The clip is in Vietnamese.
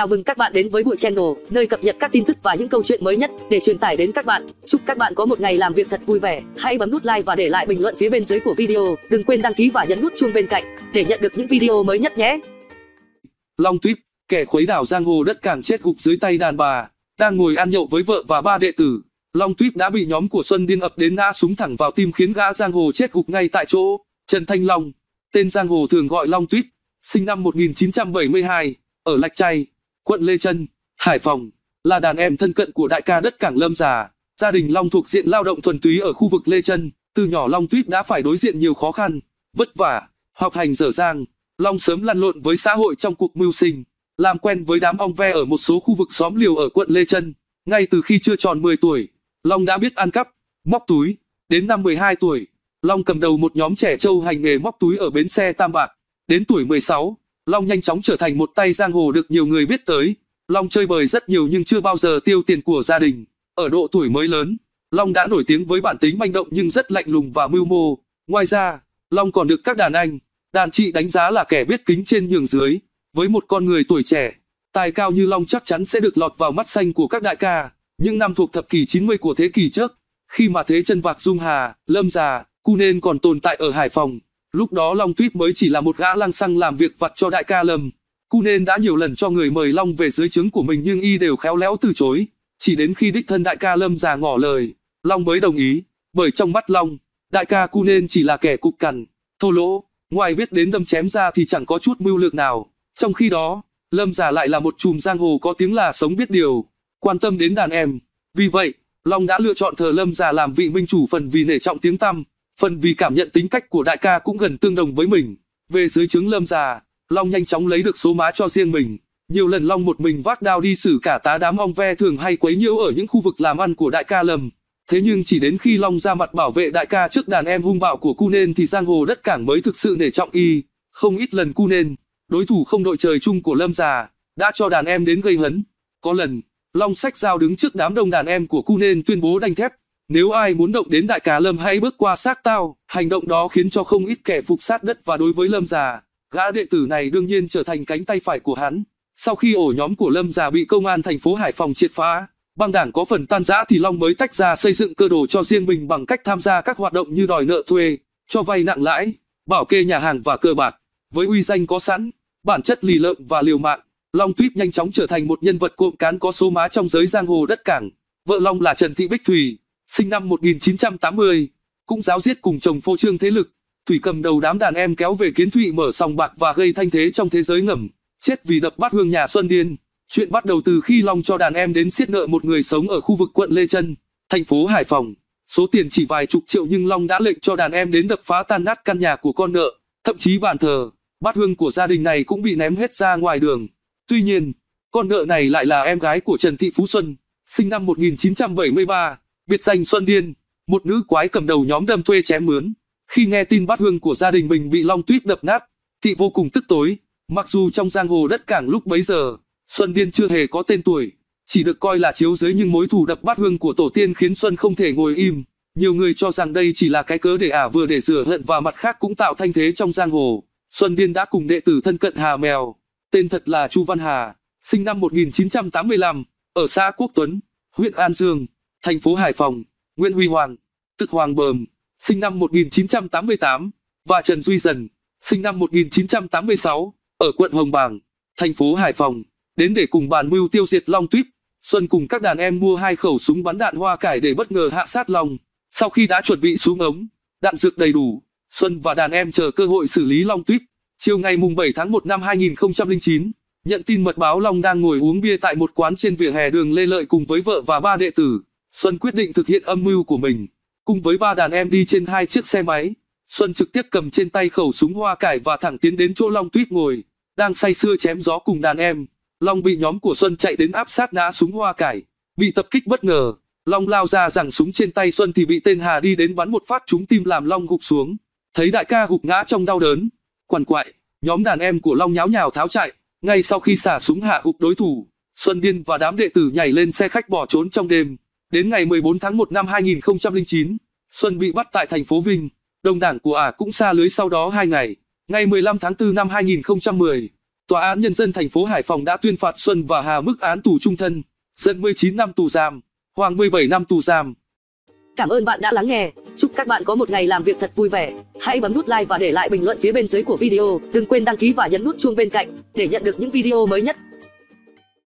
Chào mừng các bạn đến với Bụi Channel, nơi cập nhật các tin tức và những câu chuyện mới nhất để truyền tải đến các bạn. Chúc các bạn có một ngày làm việc thật vui vẻ. Hãy bấm nút like và để lại bình luận phía bên dưới của video. Đừng quên đăng ký và nhấn nút chuông bên cạnh để nhận được những video mới nhất nhé. Long Tuyết, kẻ khuấy đảo giang hồ đất càng chết gục dưới tay đàn bà, đang ngồi ăn nhậu với vợ và ba đệ tử. Long Tuyết đã bị nhóm của Xuân Điên ập đến ngã súng thẳng vào tim khiến gã giang hồ chết gục ngay tại chỗ. Trần Thanh Long, tên giang hồ thường gọi Long Tuyết, sinh năm 1972, ở Lạch Tray, quận Lê Trân, Hải Phòng, là đàn em thân cận của đại ca đất Cảng Lâm Già. Gia đình Long thuộc diện lao động thuần túy ở khu vực Lê Trân, từ nhỏ Long Tuyết đã phải đối diện nhiều khó khăn, vất vả, học hành dở dang. Long sớm lăn lộn với xã hội trong cuộc mưu sinh, làm quen với đám ong ve ở một số khu vực xóm liều ở quận Lê Trân. Ngay từ khi chưa tròn 10 tuổi, Long đã biết ăn cắp, móc túi. Đến năm 12 tuổi, Long cầm đầu một nhóm trẻ trâu hành nghề móc túi ở bến xe Tam Bạc. Đến tuổi 16, Long nhanh chóng trở thành một tay giang hồ được nhiều người biết tới. Long chơi bời rất nhiều nhưng chưa bao giờ tiêu tiền của gia đình. Ở độ tuổi mới lớn, Long đã nổi tiếng với bản tính manh động nhưng rất lạnh lùng và mưu mô. Ngoài ra, Long còn được các đàn anh, đàn chị đánh giá là kẻ biết kính trên nhường dưới. Với một con người tuổi trẻ, tài cao như Long chắc chắn sẽ được lọt vào mắt xanh của các đại ca. Những năm thuộc thập kỷ 90 của thế kỷ trước, khi mà thế chân vạc Dung Hà, Lâm Già, Cu nên còn tồn tại ở Hải Phòng, Lúc đó Long Tuyết mới chỉ là một gã lang xăng làm việc vặt cho đại ca Lâm. Cu nên đã nhiều lần cho người mời Long về dưới trướng của mình nhưng y đều khéo léo từ chối. Chỉ đến khi đích thân đại ca Lâm già ngỏ lời, Long mới đồng ý. Bởi trong mắt Long, đại ca Cu nên chỉ là kẻ cục cằn, thô lỗ, ngoài biết đến đâm chém ra thì chẳng có chút mưu lược nào. Trong khi đó, Lâm già lại là một chùm giang hồ có tiếng là sống biết điều, quan tâm đến đàn em. Vì vậy, Long đã lựa chọn thờ Lâm già làm vị minh chủ phần vì nể trọng tiếng tăm, phần vì cảm nhận tính cách của đại ca cũng gần tương đồng với mình. Về dưới trướng lâm già, Long nhanh chóng lấy được số má cho riêng mình. Nhiều lần Long một mình vác đao đi xử cả tá đám ong ve thường hay quấy nhiễu ở những khu vực làm ăn của đại ca Lâm. Thế nhưng chỉ đến khi Long ra mặt bảo vệ đại ca trước đàn em hung bạo của Cu Nên thì giang hồ đất cảng mới thực sự nể trọng y. Không ít lần Cu Nên, đối thủ không đội trời chung của Lâm già, đã cho đàn em đến gây hấn. Có lần, Long sách dao đứng trước đám đông đàn em của Cu Nên tuyên bố đanh thép nếu ai muốn động đến đại cá Lâm hãy bước qua xác tao, hành động đó khiến cho không ít kẻ phục sát đất và đối với Lâm già, gã đệ tử này đương nhiên trở thành cánh tay phải của hắn. Sau khi ổ nhóm của Lâm già bị công an thành phố Hải Phòng triệt phá, băng đảng có phần tan rã thì Long mới tách ra xây dựng cơ đồ cho riêng mình bằng cách tham gia các hoạt động như đòi nợ thuê, cho vay nặng lãi, bảo kê nhà hàng và cơ bạc. Với uy danh có sẵn, bản chất lì lợm và liều mạng, Long Tuyết nhanh chóng trở thành một nhân vật cộm cán có số má trong giới giang hồ đất cảng. Vợ Long là Trần Thị Bích Thùy, sinh năm 1980, cũng giáo giết cùng chồng phô trương thế lực. Thủy cầm đầu đám đàn em kéo về kiến thụy mở sòng bạc và gây thanh thế trong thế giới ngầm, chết vì đập bát hương nhà Xuân Điên. Chuyện bắt đầu từ khi Long cho đàn em đến siết nợ một người sống ở khu vực quận Lê Trân, thành phố Hải Phòng. Số tiền chỉ vài chục triệu nhưng Long đã lệnh cho đàn em đến đập phá tan nát căn nhà của con nợ, thậm chí bàn thờ, bát hương của gia đình này cũng bị ném hết ra ngoài đường. Tuy nhiên, con nợ này lại là em gái của Trần Thị Phú Xuân, sinh năm 1973 biệt danh Xuân Điên, một nữ quái cầm đầu nhóm đâm thuê chém mướn. Khi nghe tin bát hương của gia đình mình bị Long Tuyết đập nát, thị vô cùng tức tối. Mặc dù trong giang hồ đất cảng lúc bấy giờ, Xuân Điên chưa hề có tên tuổi, chỉ được coi là chiếu dưới nhưng mối thù đập bát hương của tổ tiên khiến Xuân không thể ngồi im. Nhiều người cho rằng đây chỉ là cái cớ để ả vừa để rửa hận và mặt khác cũng tạo thanh thế trong giang hồ. Xuân Điên đã cùng đệ tử thân cận Hà Mèo, tên thật là Chu Văn Hà, sinh năm 1985, ở xã Quốc Tuấn, huyện An Dương, thành phố Hải Phòng, Nguyễn Huy Hoàng, tức Hoàng Bờm, sinh năm 1988, và Trần Duy Dần, sinh năm 1986, ở quận Hồng Bàng, thành phố Hải Phòng, đến để cùng bàn mưu tiêu diệt Long Tuyết. Xuân cùng các đàn em mua hai khẩu súng bắn đạn hoa cải để bất ngờ hạ sát Long. Sau khi đã chuẩn bị súng ống, đạn dược đầy đủ, Xuân và đàn em chờ cơ hội xử lý Long Tuyết. Chiều ngày mùng 7 tháng 1 năm 2009, nhận tin mật báo Long đang ngồi uống bia tại một quán trên vỉa hè đường Lê Lợi cùng với vợ và ba đệ tử. Xuân quyết định thực hiện âm mưu của mình. Cùng với ba đàn em đi trên hai chiếc xe máy, Xuân trực tiếp cầm trên tay khẩu súng hoa cải và thẳng tiến đến chỗ Long Tuyết ngồi, đang say sưa chém gió cùng đàn em. Long bị nhóm của Xuân chạy đến áp sát ngã súng hoa cải, bị tập kích bất ngờ. Long lao ra rằng súng trên tay Xuân thì bị tên Hà đi đến bắn một phát trúng tim làm Long gục xuống. Thấy đại ca gục ngã trong đau đớn, quằn quại, nhóm đàn em của Long nháo nhào tháo chạy. Ngay sau khi xả súng hạ gục đối thủ, Xuân Điên và đám đệ tử nhảy lên xe khách bỏ trốn trong đêm. Đến ngày 14 tháng 1 năm 2009, Xuân bị bắt tại thành phố Vinh, đồng đảng của ả cũng xa lưới sau đó 2 ngày. Ngày 15 tháng 4 năm 2010, Tòa án Nhân dân thành phố Hải Phòng đã tuyên phạt Xuân và Hà mức án tù trung thân, dân 19 năm tù giam, Hoàng 17 năm tù giam. Cảm ơn bạn đã lắng nghe, chúc các bạn có một ngày làm việc thật vui vẻ. Hãy bấm nút like và để lại bình luận phía bên dưới của video, đừng quên đăng ký và nhấn nút chuông bên cạnh để nhận được những video mới nhất.